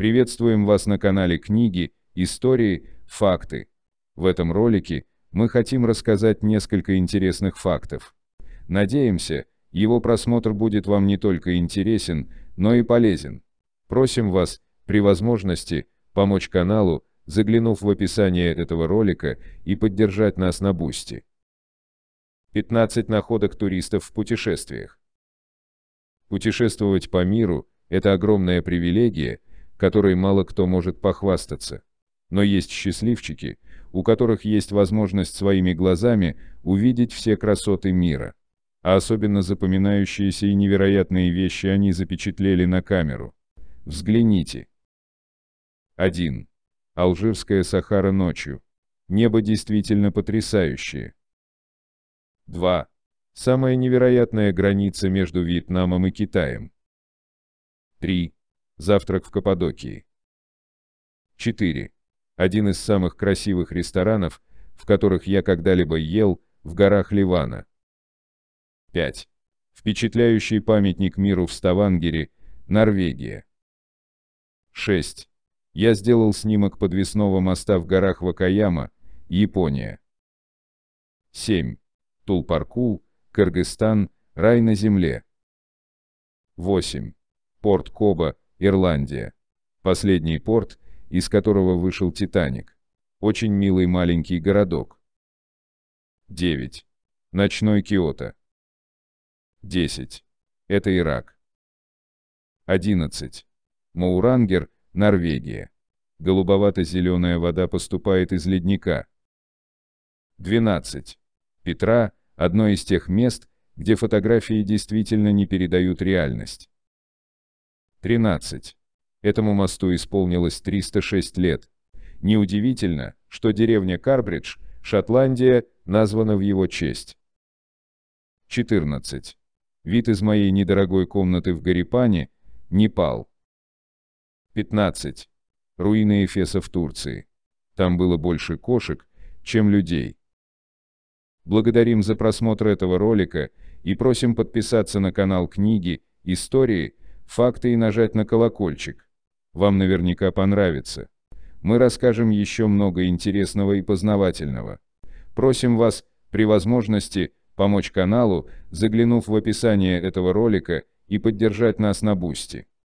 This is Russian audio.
Приветствуем вас на канале книги, истории, факты. В этом ролике мы хотим рассказать несколько интересных фактов. Надеемся, его просмотр будет вам не только интересен, но и полезен. Просим вас, при возможности, помочь каналу, заглянув в описание этого ролика и поддержать нас на Бусти. 15 находок туристов в путешествиях. Путешествовать по миру – это огромная привилегия – которой мало кто может похвастаться. Но есть счастливчики, у которых есть возможность своими глазами увидеть все красоты мира. А особенно запоминающиеся и невероятные вещи они запечатлели на камеру. Взгляните. 1. Алжирская Сахара ночью. Небо действительно потрясающее. 2. Самая невероятная граница между Вьетнамом и Китаем. 3. Завтрак в Каппадокии. 4. Один из самых красивых ресторанов, в которых я когда-либо ел, в горах Ливана. 5. Впечатляющий памятник миру в Ставангере, Норвегия. 6. Я сделал снимок подвесного моста в горах Вакаяма, Япония. 7. Тулпаркул, Кыргызстан, рай на земле. 8. Порт Коба, Ирландия. Последний порт, из которого вышел «Титаник». Очень милый маленький городок. 9. Ночной Киото. 10. Это Ирак. 11. Маурангер, Норвегия. Голубовато-зеленая вода поступает из ледника. 12. Петра – одно из тех мест, где фотографии действительно не передают реальность. 13. Этому мосту исполнилось 306 лет. Неудивительно, что деревня Карбридж, Шотландия, названа в его честь. 14. Вид из моей недорогой комнаты в Гарипане, Непал. 15. Руины Эфеса в Турции. Там было больше кошек, чем людей. Благодарим за просмотр этого ролика и просим подписаться на канал книги, истории, факты и нажать на колокольчик. Вам наверняка понравится. Мы расскажем еще много интересного и познавательного. Просим вас, при возможности, помочь каналу, заглянув в описание этого ролика и поддержать нас на Бусти.